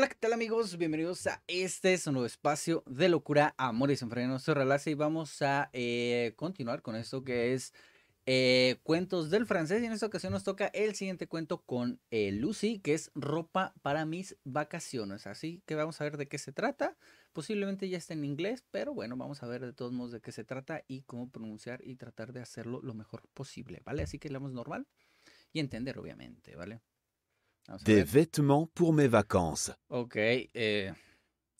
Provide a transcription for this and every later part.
Hola, ¿qué tal amigos? Bienvenidos a este es nuevo espacio de locura, amor y sin freno. Soy Relace y vamos a eh, continuar con esto que es eh, cuentos del francés. Y en esta ocasión nos toca el siguiente cuento con eh, Lucy, que es ropa para mis vacaciones. Así que vamos a ver de qué se trata. Posiblemente ya está en inglés, pero bueno, vamos a ver de todos modos de qué se trata y cómo pronunciar y tratar de hacerlo lo mejor posible, ¿vale? Así que leamos normal y entender, obviamente, ¿vale? Ah, des vêtements pour mes vacances. Ok. Eh,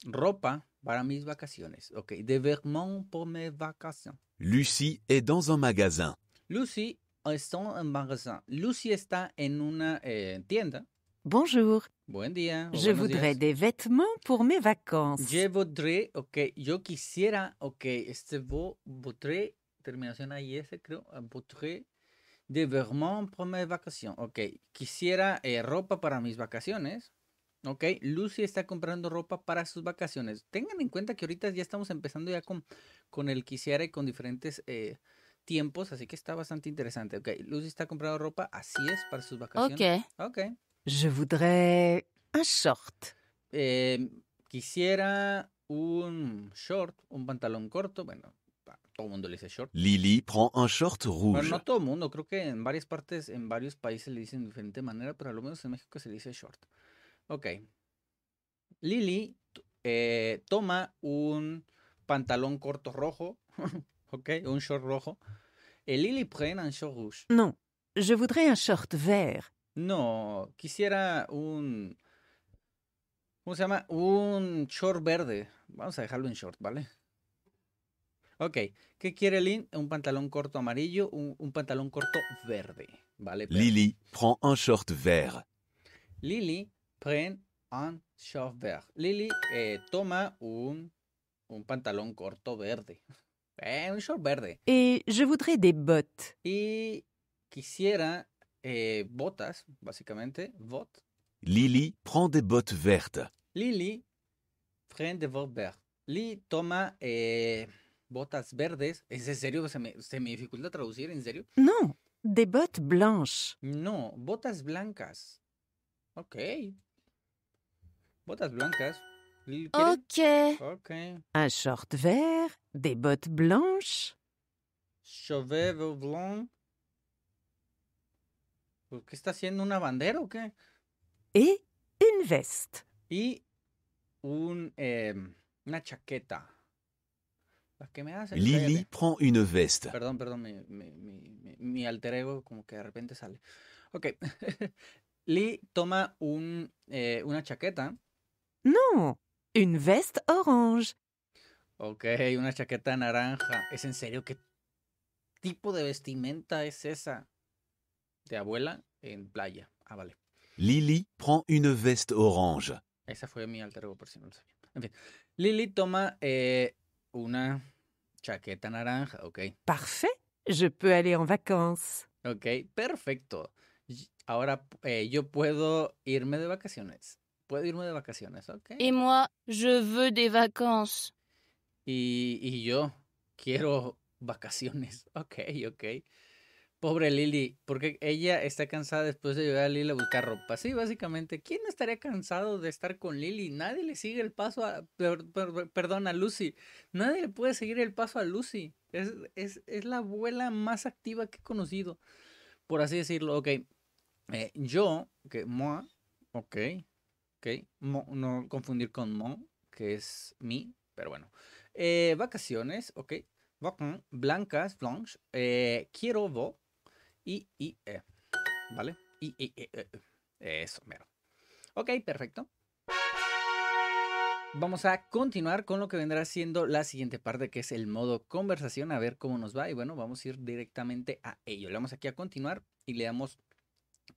ropa para mis vacaciones. Ok. Des vêtements pour mes vacances. Lucie est dans un magasin. Lucie est dans un magasin. Lucie está en una eh, tienda. Bonjour. Buen día. Je voudrais des vêtements pour mes vacances. Je voudrais, ok, yo quisiera, ok, este vo, voudrais, terminación ahí, ese creo, voudrais de Vermont por mis vacaciones. Ok, quisiera eh, ropa para mis vacaciones. Ok, Lucy está comprando ropa para sus vacaciones. Tengan en cuenta que ahorita ya estamos empezando ya con, con el quisiera y con diferentes eh, tiempos, así que está bastante interesante. Ok, Lucy está comprando ropa, así es, para sus vacaciones. Ok. Ok. Je voudrais un short. Eh, quisiera un short, un pantalón corto, bueno, todo el mundo le dice short. Lily prend un short rouge. no todo el mundo, creo que en varias partes, en varios países le dicen de diferente manera, pero al lo menos en México se dice short. Ok. Lili eh, toma un pantalón corto rojo, ok, un short rojo. Et eh, Lily prend un short rouge. No. je voudrais un short vert. No, quisiera un... ¿Cómo se llama? Un short verde. Vamos a dejarlo en short, ¿vale? Ok, Que quiere Lynn? Un pantalón corto amarillo, un, un pantalón corto verde. Vale, Lily prend un short vert. Lily prend un short vert. Lily eh, toma un, un pantalón corto verde. Eh, un short verde. Et je voudrais des bottes. Et quisiera eh, botas, básicamente, bot. Lily prend des bottes vertes. Lily prend des bottes vertes. Lily toma eh, botas verdes. ¿Es en serio? ¿Se me, ¿Se me dificulta traducir? ¿En serio? No, de bottes blanches. No, botas blancas. Ok. Botas blancas. Ok. Un short verde, des bottes blanches. Chauvet blanc. qué está haciendo una bandera o qué? Y un veste. Y un, em, una chaqueta. Lily prend une veste. Perdón, perdón, mi, mi, mi, mi, alter ego como que de repente sale. Ok. Lee toma un, eh, una chaqueta. No, une veste orange. Ok, una chaqueta naranja. ¿Es en serio qué tipo de vestimenta es esa? De abuela en playa. Ah, vale. Lily prend una veste orange. Esa fue mi alter ego, por si no lo sabía. En fin, Lily toma eh, una Chaqueta naranja, ok. Parfait, je peux aller en vacances. Ok, perfecto. Ahora eh, yo puedo irme de vacaciones. Puedo irme de vacaciones, ok. moi, je veux des vacances. Y, y yo quiero vacaciones, ok, ok. Pobre Lily, porque ella está cansada después de ayudar a Lili a buscar ropa. Sí, básicamente, ¿quién estaría cansado de estar con Lili? Nadie le sigue el paso a. perdón, a Lucy. Nadie le puede seguir el paso a Lucy. Es, la abuela más activa que he conocido. Por así decirlo, ok. Eh, yo, que Moa, ok. Ok. no confundir con Mo, que es mi, pero bueno. Eh, vacaciones, ok. Blancas, Blanche, eh, quiero vos. I, I, E. ¿Vale? I, I, e, e. e. Eso, mero. Ok, perfecto. Vamos a continuar con lo que vendrá siendo la siguiente parte, que es el modo conversación, a ver cómo nos va. Y bueno, vamos a ir directamente a ello. Le damos aquí a continuar y le damos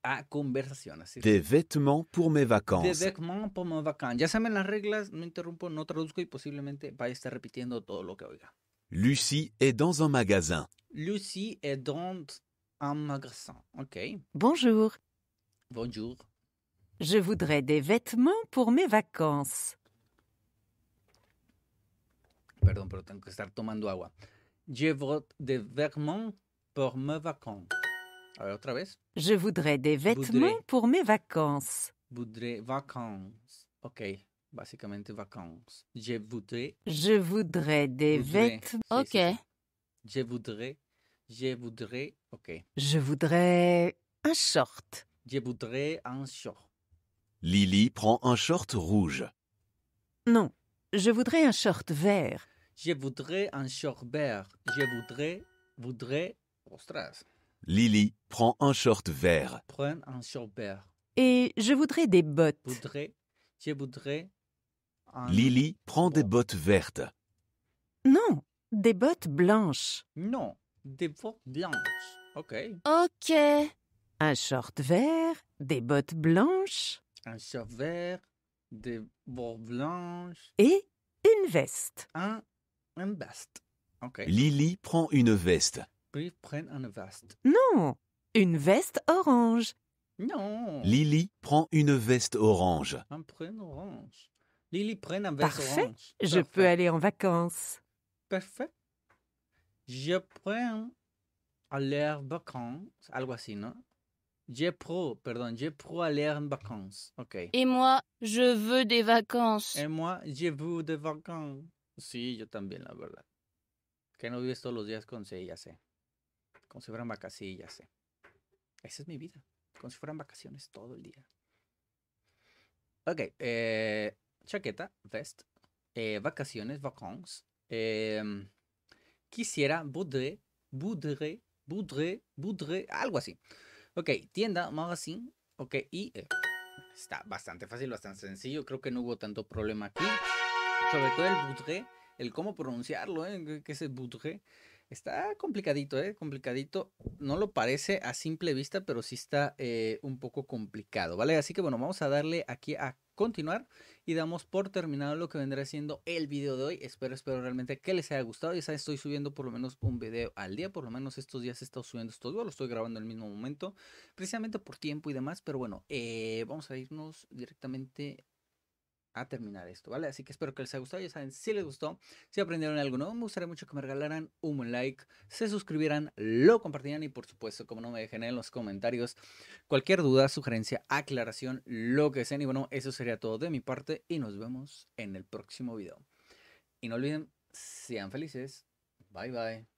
a conversación. Así Des vêtements pour mes vacances. De vêtements pour mes vacances. Ya saben las reglas, no interrumpo, no traduzco y posiblemente vaya a estar repitiendo todo lo que oiga. Lucy est dans un magasin. Lucy est dans Un magasin, ok. Bonjour. Bonjour. Je voudrais des vêtements pour mes vacances. Pardon, pero tengo que estar tomando agua. Je voudrais des vêtements pour mes vacances. Alors, otra vez. Je voudrais des vêtements pour mes vacances. Voudrais vacances. Ok, basiquement vacances. Je voudrais. Je voudrais des vêtements. Ok. Je voudrais je voudrais. un short. Je voudrais un short. Lily prend un short rouge. Non, je voudrais un short vert. Je voudrais un short vert. Je voudrais, voudrais, oh, Lily prend un short vert. un Et je voudrais des bottes. je voudrais. Lily prend des oh. bottes vertes. Non, des bottes blanches. Non, des bottes blanches. Ok. Ok. Un short vert, des bottes blanches. Un short vert, des bottes blanches. Et une veste. Un, une veste. Ok. Lily prend une veste. Puis prend une veste. Non, une veste orange. Non. Lily prend une veste orange. Un prend orange. Lily prend une veste orange. Parfait. Je peux aller en vacances. Parfait. Je prends à l'air vacances, algo así, ¿no? Je prends, pardon, je pro à l'air vacances. Ok. Et moi, je veux des vacances. Et moi, je veux des vacances. Sí, yo también, la verdad. Que no vives todos los días con sí, ya sé. Como si fueran vacaciones, sí, ya sé. Esa es mi vida. Como si fueran vacaciones todo el día. Ok, eh, chaqueta, vest, eh, vacaciones, vacances. Eh, quisiera, voudrais, voudrais, voudrais, voudrais, algo así. Ok, tienda, magazine, ok, y eh, está bastante fácil, bastante sencillo, creo que no hubo tanto problema aquí. Sobre todo el boudré, el cómo pronunciarlo, ¿eh? Que es el Está complicadito, ¿eh? Complicadito. No lo parece a simple vista, pero sí está eh, un poco complicado, ¿vale? Así que bueno, vamos a darle aquí a continuar y damos por terminado lo que vendrá siendo el video de hoy. Espero, espero realmente que les haya gustado. Ya saben, estoy subiendo por lo menos un video al día, por lo menos estos días he estado subiendo estos dos, lo estoy grabando el mismo momento, precisamente por tiempo y demás, pero bueno, eh, vamos a irnos directamente a terminar esto, ¿vale? Así que espero que les haya gustado. Ya saben, si les gustó, si aprendieron algo nuevo, me gustaría mucho que me regalaran un like, se suscribieran, lo compartieran y por supuesto, como no me dejen en los comentarios cualquier duda, sugerencia, aclaración, lo que sea, Y bueno, eso sería todo de mi parte y nos vemos en el próximo video. Y no olviden, sean felices. Bye bye.